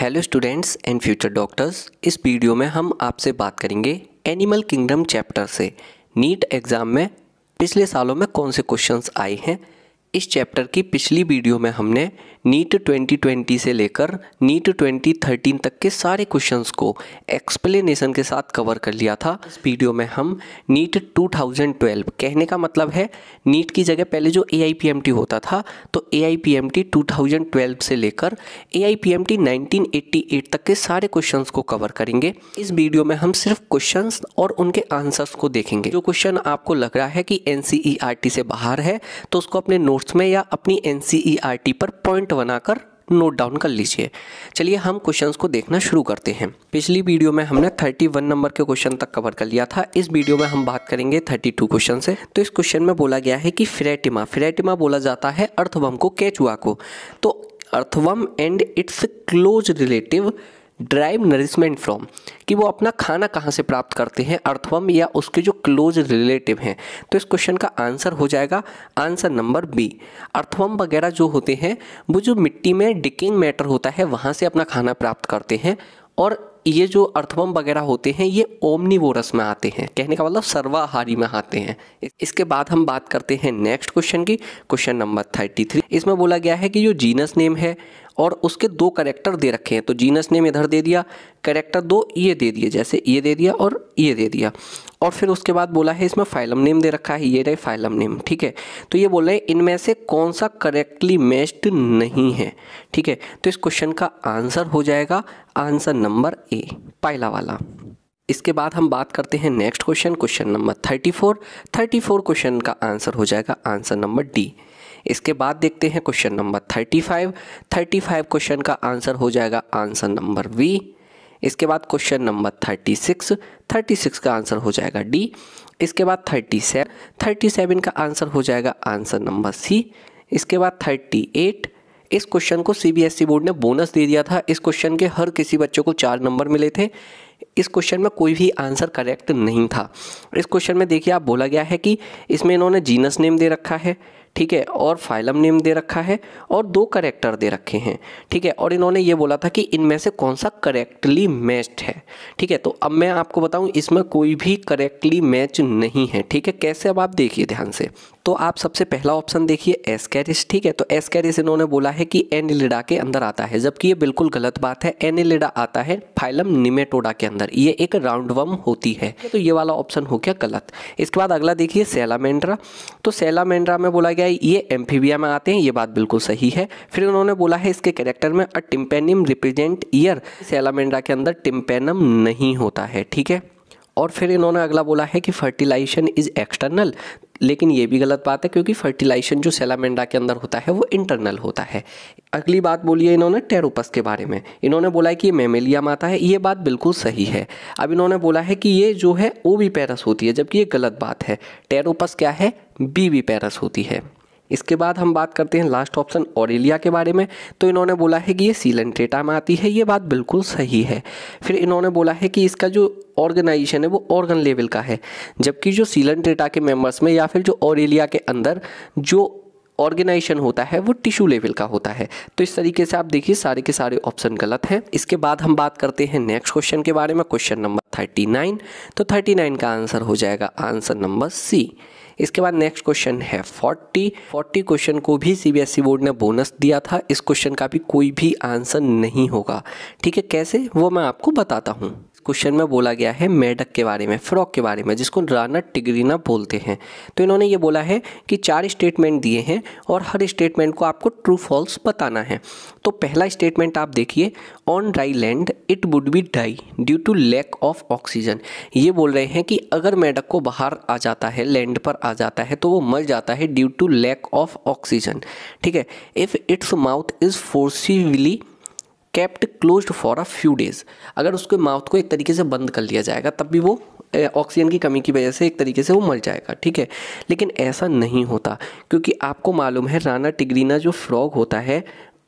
hello students and future doctors इस video में हम आपसे बात करेंगे एनिमल किंगडम चैप्टर से नीट एग्ज़ाम में पिछले सालों में कौन से क्वेश्चंस आए हैं इस चैप्टर की पिछली वीडियो में हमने नीट 2020 से लेकर नीट 2013 तक के सारे क्वेश्चंस को एक्सप्लेनेशन के साथ कवर कर लिया था इस वीडियो में हम नीट 2012 कहने का मतलब है नीट की जगह पहले जो ए होता था तो ए 2012 से लेकर ए 1988 तक के सारे क्वेश्चंस को कवर करेंगे इस वीडियो में हम सिर्फ क्वेश्चंस और उनके आंसर्स को देखेंगे जो क्वेश्चन आपको लग रहा है कि एन e से बाहर है तो उसको अपने नोट्स में या अपनी एन e पर पॉइंट नोट बनाकर नोट डाउन कर लीजिए चलिए हम क्वेश्चंस को देखना शुरू करते हैं पिछली वीडियो में हमने 31 नंबर के क्वेश्चन तक कवर कर लिया था इस वीडियो में हम बात करेंगे 32 क्वेश्चन से तो इस क्वेश्चन में बोला गया है कि फ्रेटिमा फ्रेटिमा बोला जाता है अर्थवम को कैचुआ को तो earthworm and it's close relative drive nourishment from कि वो अपना खाना कहाँ से प्राप्त करते हैं अर्थवम या उसके जो क्लोज रिलेटिव हैं तो इस क्वेश्चन का आंसर हो जाएगा आंसर नंबर बी अर्थवम वगैरह जो होते हैं वो जो मिट्टी में डिकिंग मैटर होता है वहाँ से अपना खाना प्राप्त करते हैं और ये जो अर्थवम वगैरह होते हैं ये ओमनिवोरस में आते हैं कहने का मतलब सर्वाहारी में आते हैं इसके बाद हम बात करते हैं नेक्स्ट क्वेश्चन की क्वेश्चन नंबर थर्टी थ्री इसमें बोला गया है कि जो जीनस नेम है और उसके दो करेक्टर दे रखे हैं तो जीनस नेम इधर दे दिया करेक्टर दो ये दे दिए जैसे ये दे दिया और ये दे दिया और फिर उसके बाद बोला है इसमें फाइलम नेम दे रखा है ये रहे फाइलम नेम ठीक है तो ये बोल रहे हैं इनमें से कौन सा करेक्टली मैच्ड नहीं है ठीक है तो इस क्वेश्चन का आंसर हो जाएगा आंसर नंबर ए पायला वाला इसके बाद हम बात करते हैं next question question number thirty four thirty four question का आंसर हो जाएगा आंसर नंबर डी इसके बाद देखते हैं question number thirty five thirty five question का आंसर हो जाएगा आंसर नंबर वी इसके बाद question number thirty six thirty six का आंसर हो जाएगा डी इसके बाद थर्टी सेवन थर्टी सेवन का आंसर हो जाएगा आंसर नंबर सी इसके बाद थर्टी एट इस क्वेश्चन को सीबीएसई बोर्ड e ने बोनस दे दिया था इस क्वेश्चन के हर किसी बच्चों को चार नंबर मिले थे इस क्वेश्चन में कोई भी आंसर करेक्ट नहीं था इस क्वेश्चन में देखिए आप बोला गया है कि इसमें इन्होंने जीनस नेम दे रखा है ठीक है और फाइलम नेम दे रखा है और दो करेक्टर दे रखे हैं ठीक है और इन्होंने ये बोला था कि इनमें से कौन सा करेक्टली मैच्ड है ठीक है तो अब मैं आपको बताऊं इसमें कोई भी करेक्टली मैच नहीं है ठीक है कैसे अब आप देखिए ध्यान से तो आप सबसे पहला ऑप्शन देखिए एस कैरिस ठीक है तो एस कैरिस इन्होंने बोला है कि एनिलिडा के अंदर आता है जबकि ये बिल्कुल गलत बात है एनिलिडा आता है फाइलम निमेटोडा के अंदर ये एक राउंड वम होती है तो ये वाला ऑप्शन हो गया गलत इसके बाद अगला देखिए सेलामेंड्रा तो सेलामेंड्रा में बोला गया गए ये एम्फीबिया में आते हैं ये बात बिल्कुल सही है फिर उन्होंने बोला है इसके कैरेक्टर में अ टिम्पेनिम रिप्रेजेंट ईयर सेलामेंड्रा के अंदर टिम्पेनम नहीं होता है ठीक है और फिर इन्होंने अगला बोला है कि फर्टिलाइजेशन इज़ एक्सटर्नल लेकिन ये भी गलत बात है क्योंकि फर्टिलाइजेशन जो सेलामेंडा के अंदर होता है वो इंटरनल होता है अगली बात बोली है इन्होंने टेरोपस के बारे में इन्होंने बोला है कि ये मेमेलिया आता है ये बात बिल्कुल सही है अब इन्होंने बोला है कि ये जो है ओ होती है जबकि ये गलत बात है टेरोपस क्या है बी बी पैरस होती है इसके बाद हम बात करते हैं लास्ट ऑप्शन ऑरेलिया के बारे में तो इन्होंने बोला है कि ये सीलेंट्रेटा में आती है ये बात बिल्कुल सही है फिर इन्होंने बोला है कि इसका जो ऑर्गेनाइजेशन है वो ऑर्गन लेवल का है जबकि जो सीलेंट्रेटा के मेम्बर्स में या फिर जो ऑरेलिया के अंदर जो ऑर्गेनाइजेशन होता है वो टिश्यू लेवल का होता है तो इस तरीके से आप देखिए सारे के सारे ऑप्शन गलत हैं इसके बाद हम बात करते हैं नेक्स्ट क्वेश्चन के बारे में क्वेश्चन नंबर थर्टी नाइन तो थर्टी नाइन का आंसर हो जाएगा आंसर नंबर सी इसके बाद नेक्स्ट क्वेश्चन है फोर्टी फोर्टी क्वेश्चन को भी सीबीएसई बोर्ड e ने बोनस दिया था इस क्वेश्चन का भी कोई भी आंसर नहीं होगा ठीक है कैसे वो मैं आपको बताता हूँ क्वेश्चन में बोला गया है मेढक के बारे में फ्रॉक के बारे में जिसको राना टिगरीना बोलते हैं तो इन्होंने ये बोला है कि चार स्टेटमेंट दिए हैं और हर स्टेटमेंट को आपको ट्रू फॉल्स बताना है तो पहला स्टेटमेंट आप देखिए on dry land it would be die due to lack of oxygen ये बोल रहे हैं कि अगर मेढक को बाहर आ जाता है लैंड पर आ जाता है तो वो मर जाता है due to lack of oxygen ठीक है if its mouth is forcibly kept close for a few days अगर उसके माउथ को एक तरीके से बंद कर लिया जाएगा तब भी वो ऑक्सीजन की कमी की वजह से एक तरीके से वो मर जाएगा ठीक है लेकिन ऐसा नहीं होता क्योंकि आपको मालूम है राना टिग्रीना जो फ्रॉग होता है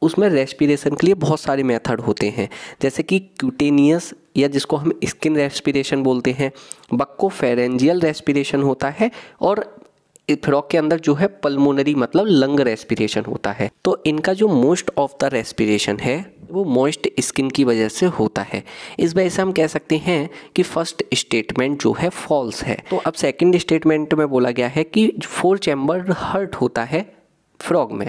उसमें रेस्पिरेशन के लिए बहुत सारे मेथड होते हैं जैसे कि क्यूटेनियस या जिसको हम स्किन रेस्पिरेशन बोलते हैं बक्को फेरेंजियल रेस्पिरेशन होता है और फ्रॉक के अंदर जो है पल्मोनरी मतलब लंग रेस्पिरेशन होता है तो इनका जो मोस्ट ऑफ द रेस्पिरेशन है वो मॉइस्ट स्किन की वजह से होता है इस वजह से हम कह सकते हैं कि फर्स्ट स्टेटमेंट जो है फॉल्स है तो अब सेकंड स्टेटमेंट में बोला गया है कि फोर चैम्बर हर्ट होता है फ्रॉग में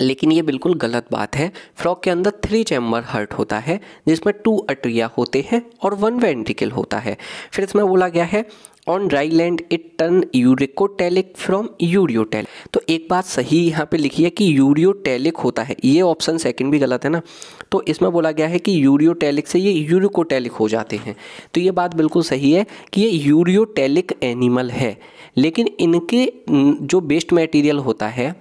लेकिन ये बिल्कुल गलत बात है फ्रॉग के अंदर थ्री चैम्बर हर्ट होता है जिसमें टू अट्रिया होते हैं और वन वेंट्रिकल होता है फिर इसमें बोला गया है on dry land it turn uricotelic from ureotelic तो एक बात सही यहाँ पे लिखी है कि यूरियोटेलिक होता है ये ऑप्शन सेकंड भी गलत है ना तो इसमें बोला गया है कि यूरियोटेलिक से ये यूरिकोटेलिक हो जाते हैं तो ये बात बिल्कुल सही है कि ये यूरियोटेलिक एनिमल है लेकिन इनके जो बेस्ट मटीरियल होता है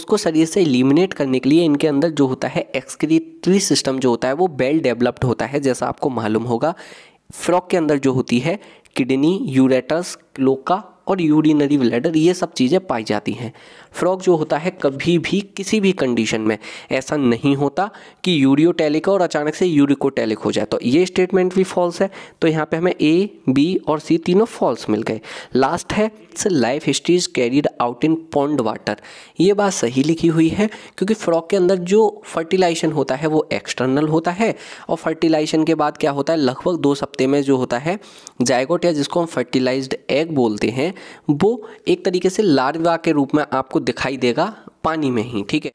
उसको शरीर से एलिमिनेट करने के लिए इनके अंदर जो होता है एक्सक्रीटरी सिस्टम जो होता है वो वेल डेवलप्ड होता है जैसा आपको मालूम होगा फ्रॉक के अंदर जो होती है किडनी यूरेटस लोका और यूरिनरी ब्लैडर ये सब चीज़ें पाई जाती हैं फ्रॉग जो होता है कभी भी किसी भी कंडीशन में ऐसा नहीं होता कि यूरियोटेलिक और अचानक से यूरिकोटेलिक हो जाए तो ये स्टेटमेंट भी फॉल्स है तो यहाँ पे हमें ए बी और सी तीनों फॉल्स मिल गए लास्ट है its life history is carried out in pond water ये बात सही लिखी हुई है क्योंकि फ्रॉक के अंदर जो फर्टिलाइजेशन होता है वो एक्सटर्नल होता है और फर्टिलाइजेशन के बाद क्या होता है लगभग दो सप्ते में जो होता है जायकोट या जिसको हम फर्टिलाइज एग बोलते हैं वो एक तरीके से लार्वा के रूप में आपको दिखाई देगा पानी में ही ठीक है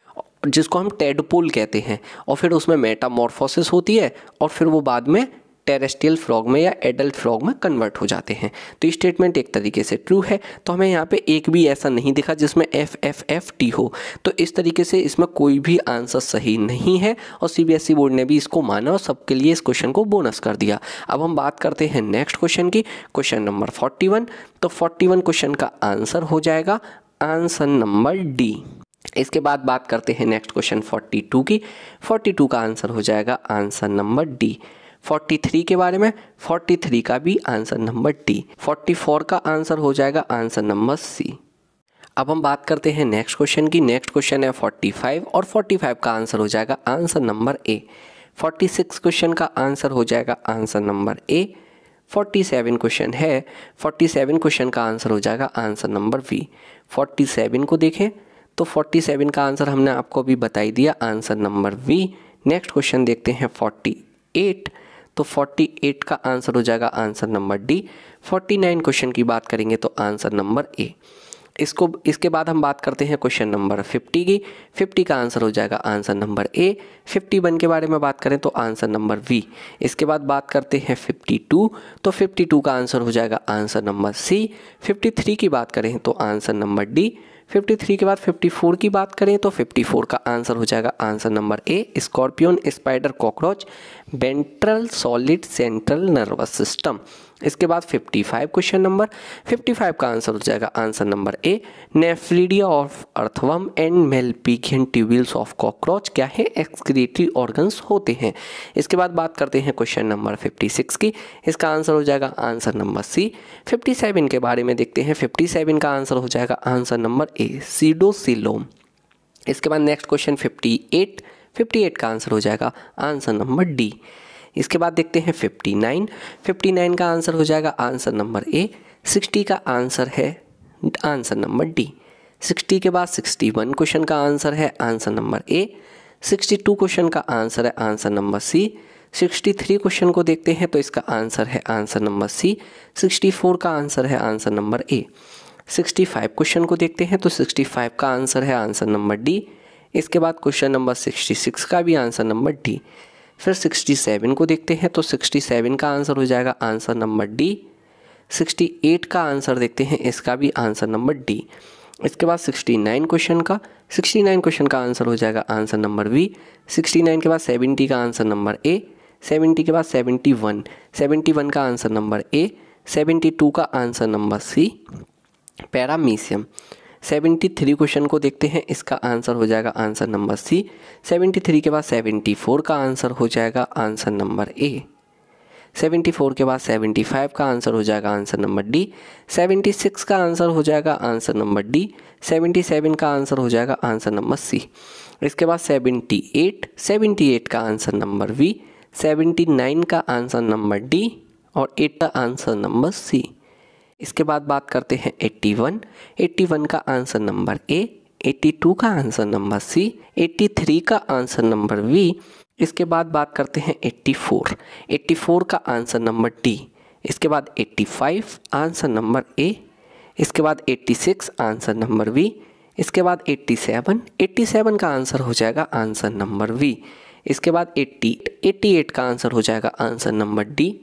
जिसको हम टेडपोल कहते हैं और फिर उसमें मेटामॉर्फोसिस होती है और फिर वो बाद में टेरेस्टियल फ्रॉग में या एडल्ट फ्रॉग में कन्वर्ट हो जाते हैं तो ये स्टेटमेंट एक तरीके से ट्रू है तो हमें यहाँ पे एक भी ऐसा नहीं दिखा जिसमें एफ एफ एफ टी हो तो इस तरीके से इसमें कोई भी आंसर सही नहीं है और सीबीएसई बोर्ड e ने भी इसको माना और सबके लिए इस क्वेश्चन को बोनस कर दिया अब हम बात करते हैं नेक्स्ट क्वेश्चन की क्वेश्चन नंबर फोर्टी वन तो फोर्टी वन क्वेश्चन का आंसर हो जाएगा आंसर नंबर डी इसके बाद बात करते हैं नेक्स्ट क्वेश्चन 42 की 42 का आंसर हो जाएगा आंसर नंबर डी 43 के बारे में 43 का भी आंसर नंबर फोर्टी 44 का आंसर हो जाएगा आंसर नंबर सी अब हम बात करते हैं नेक्स्ट क्वेश्चन की नेक्स्ट क्वेश्चन है 45 और 45 का आंसर हो जाएगा आंसर नंबर ए 46 क्वेश्चन का आंसर हो जाएगा आंसर नंबर ए 47 क्वेश्चन है 47 क्वेश्चन का आंसर हो जाएगा आंसर नंबर बी 47 को देखें तो 47 का आंसर हमने आपको अभी बताई दिया answer number B next question देखते हैं 48 तो 48 का आंसर हो जाएगा आंसर नंबर डी 49 क्वेश्चन की बात करेंगे तो आंसर नंबर ए इसको इसके बाद हम बात करते हैं क्वेश्चन नंबर 50 की 50 का आंसर हो जाएगा आंसर नंबर ए 51 के बारे में बात करें तो आंसर नंबर वी इसके बाद बात करते हैं 52 तो 52 का आंसर हो जाएगा आंसर नंबर सी 53 की बात करें तो आंसर नंबर डी 53 के बाद 54 की बात करें तो 54 का आंसर हो जाएगा answer number A scorpion spider cockroach ventral solid central nervous system इसके बाद 55 क्वेश्चन नंबर 55 का आंसर हो जाएगा answer number A nephridia of earthworm and malpighian tubules of cockroach क्या है एक्सक्रीटरी ऑर्गन्स होते हैं इसके बाद बात करते हैं क्वेश्चन नंबर 56 की इसका आंसर हो जाएगा आंसर नंबर सी 57 के बारे में देखते हैं 57 का आंसर हो जाएगा आंसर नंबर ए सीडोसिलोम इसके बाद नेक्स्ट क्वेश्चन फिफ्टी एट का आंसर हो जाएगा आंसर नंबर डी इसके बाद देखते हैं 59 59 का आंसर हो जाएगा आंसर नंबर ए 60 का आंसर है आंसर नंबर डी 60 के बाद 61 क्वेश्चन का आंसर है आंसर नंबर ए 62 क्वेश्चन का आंसर है आंसर नंबर सी 63 क्वेश्चन को देखते हैं तो इसका आंसर है आंसर नंबर सी 64 का आंसर है आंसर नंबर ए 65 क्वेश्चन को देखते हैं तो 65 का आंसर है आंसर नंबर डी इसके बाद क्वेश्चन नंबर 66 का भी आंसर नंबर डी फिर 67 को देखते हैं तो 67 का आंसर हो जाएगा आंसर नंबर डी 68 का आंसर देखते हैं इसका भी आंसर नंबर डी इसके बाद 69 क्वेश्चन का 69 क्वेश्चन का आंसर हो जाएगा आंसर नंबर बी 69 के बाद 70 का आंसर नंबर ए 70 के बाद 71 71 का आंसर नंबर ए 72 का answer number C paramecium seventy three question को देखते हैं इसका आंसर हो जाएगा answer number C seventy three के बाद सेवेंटी फोर का आंसर हो जाएगा answer number A seventy four के बाद सेवेंटी फाइव का आंसर हो जाएगा answer number D seventy six का आंसर हो जाएगा answer number D seventy seven का आंसर हो जाएगा आंसर नंबर सी इसके बाद सेवेंटी एट सेवेंटी एट का answer number B seventy nine का आंसर नंबर डी और एट का आंसर नंबर सी इसके बाद बात करते हैं 81 81 का आंसर नंबर ए 82 का आंसर नंबर सी 83 का आंसर नंबर वी इसके बाद बात करते हैं 84 84 का आंसर नंबर डी इसके बाद 85 आंसर नंबर ए इसके बाद 86 आंसर नंबर वी इसके बाद 87 87 का आंसर हो जाएगा आंसर नंबर वी इसके बाद 88 88 का आंसर हो जाएगा answer number D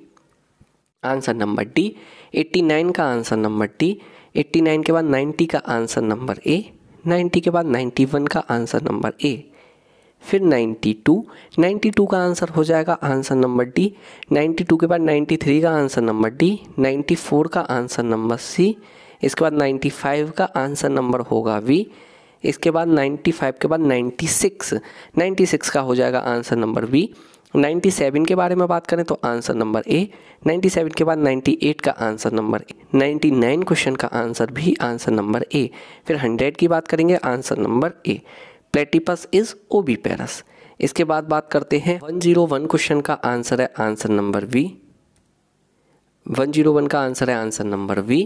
answer number D eighty nine का answer number D eighty nine के बाद नाइन्टी का आंसर नंबर ए नाइन्टी के बाद नाइन्टी वन का आंसर नंबर ए फिर नाइन्टी टू नाइन्टी टू का आंसर हो जाएगा answer number D ninety two के बाद नाइन्टी थ्री का answer number D ninety four का आंसर नंबर सी इसके बाद नाइन्टी फाइव का आंसर नंबर होगा वी इसके बाद नाइन्टी फाइव के बाद नाइन्टी सिक्स नाइन्टी सिक्स का हो जाएगा आंसर नंबर वी 97 के बारे में बात करें तो आंसर नंबर ए 97 के बाद 98 का आंसर नंबर ए 99 क्वेश्चन का आंसर भी आंसर नंबर ए फिर 100 की बात करेंगे answer number A platypus is oviparous इसके बाद बात करते हैं 101 क्वेश्चन का आंसर है आंसर नंबर वी 101 का आंसर है आंसर नंबर वी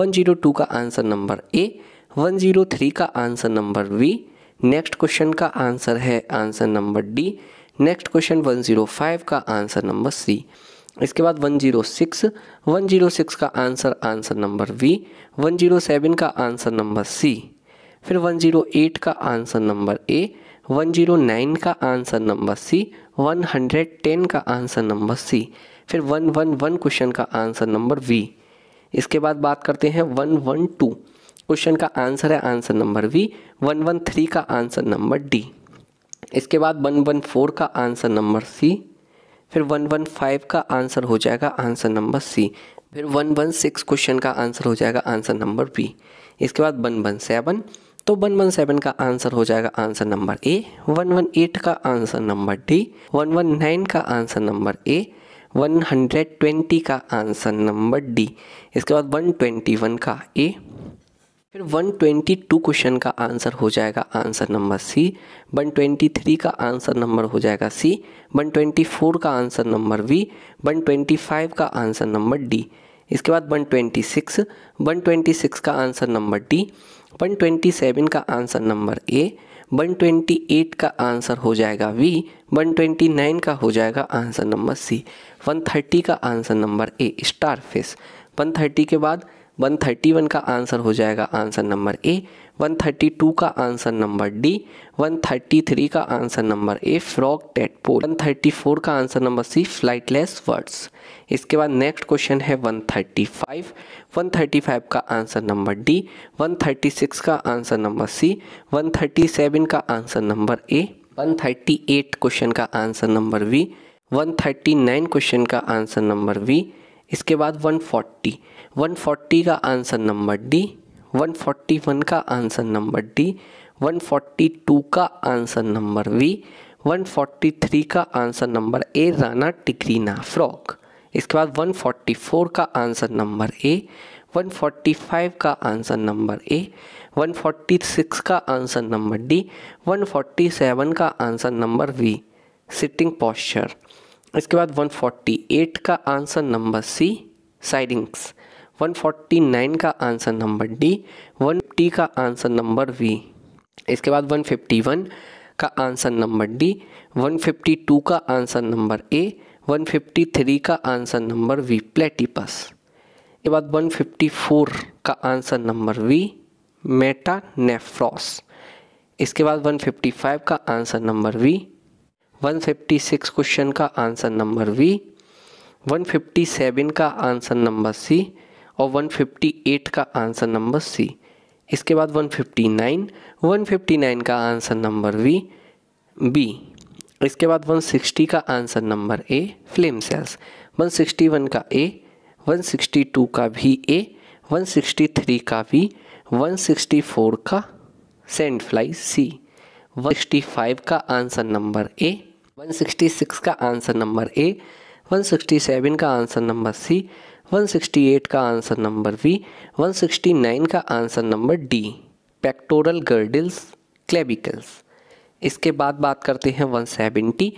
102 का आंसर नंबर ए 103 का answer number B next question का आंसर है answer number D next question 105 का आंसर नंबर सी इसके बाद 106 106 का आंसर आंसर नंबर वी 107 का आंसर नंबर सी फिर 108 का आंसर नंबर ए 109 का आंसर नंबर सी 110 का आंसर नंबर सी फिर 111 क्वेश्चन का आंसर नंबर वी इसके बाद बात करते हैं 112 क्वेश्चन का आंसर है आंसर नंबर वी 113 का आंसर नंबर डी इसके बाद वन वन फोर का आंसर नंबर सी फिर वन वन फाइव का आंसर हो जाएगा आंसर नंबर सी फिर वन वन सिक्स क्वेश्चन का आंसर हो जाएगा आंसर नंबर बी इसके बाद वन वन सेवन तो वन वन सेवन का आंसर हो जाएगा answer number A one one eight का answer number D one one nine का answer number A one hundred twenty का आंसर नंबर डी इसके बाद वन ट्वेंटी वन का ए फिर 122 क्वेश्चन का आंसर हो जाएगा आंसर नंबर सी 123 का आंसर नंबर हो जाएगा सी 124 का आंसर नंबर वी 125 का आंसर नंबर डी इसके बाद 126 126 का आंसर नंबर डी 127 का आंसर नंबर ए 128 का आंसर हो जाएगा वी 129 का हो जाएगा आंसर नंबर सी 130 का answer number A starfish 130 के बाद 131 का आंसर हो जाएगा आंसर नंबर ए 132 का आंसर नंबर डी 133 का answer number A one thirty 134 का answer number C flightless birds इसके बाद नेक्स्ट क्वेश्चन है 135 135 का आंसर नंबर डी 136 का आंसर नंबर सी 137 का आंसर नंबर ए 138 क्वेश्चन का आंसर नंबर वी 139 क्वेश्चन का आंसर नंबर वी इसके बाद 140 140 का आंसर नंबर डी 141 का आंसर नंबर डी 142 का आंसर नंबर वी 143 का answer number A Rana tigrina frog इसके बाद 144 का आंसर नंबर ए 145 का आंसर नंबर ए 146 का आंसर नंबर डी 147 का answer number B sitting posture इसके बाद 148 का आंसर नंबर सी साइडिंग्स 149 का आंसर नंबर डी टी का आंसर नंबर वी इसके बाद 151 का आंसर नंबर डी 152 का आंसर नंबर ए 153 का आंसर नंबर वी प्लेटिपस के बाद 154 का answer number B metanephros इसके बाद 155 का आंसर नंबर वी 156 क्वेश्चन का आंसर नंबर वी 157 का आंसर नंबर सी और 158 का आंसर नंबर सी इसके बाद 159 159 का आंसर नंबर वी बी इसके बाद 160 का answer number A flame cells 161 का ए 162 का भी ए 163 का भी 164 का सेंड फ्लाई सी 165 का आंसर नंबर ए 166 का आंसर नंबर ए 167 का आंसर नंबर सी 168 का आंसर नंबर बी 169 का answer number D pectoral girdles clavicles इसके बाद बात करते हैं 170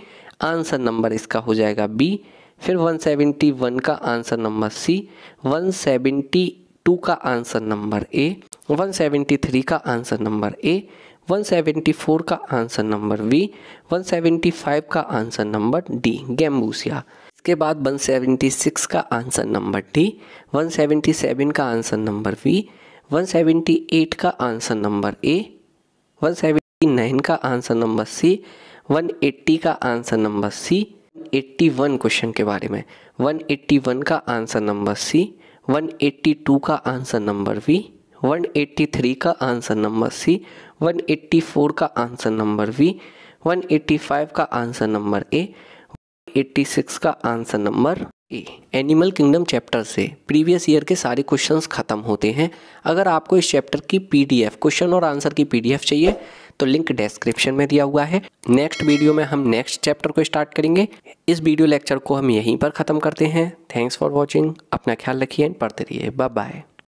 आंसर नंबर इसका हो जाएगा बी फिर 171 का आंसर नंबर सी 172 का आंसर नंबर ए 173 का आंसर नंबर ए 174 का आंसर नंबर वी 175 का आंसर नंबर डी गैम्बूसिया इसके बाद 176 का आंसर नंबर डी 177 का आंसर नंबर वी 178 का आंसर नंबर ए 179 का आंसर नंबर सी 180 का आंसर नंबर सी 81 क्वेश्चन के बारे में 181 का आंसर नंबर सी 182 का आंसर नंबर वी 183 का आंसर नंबर सी 184 का आंसर नंबर वी 185 का आंसर नंबर ए सिक्स का answer number A animal kingdom chapter से प्रीवियस ईयर के सारे क्वेश्चंस ख़त्म होते हैं अगर आपको इस चैप्टर की पीडीएफ क्वेश्चन और आंसर की पीडीएफ चाहिए तो लिंक डिस्क्रिप्शन में दिया हुआ है नेक्स्ट वीडियो में हम नेक्स्ट चैप्टर को स्टार्ट करेंगे इस वीडियो लेक्चर को हम यहीं पर ख़त्म करते हैं थैंक्स फॉर वॉचिंग अपना ख्याल रखिए पढ़ते रहिए बाय बाय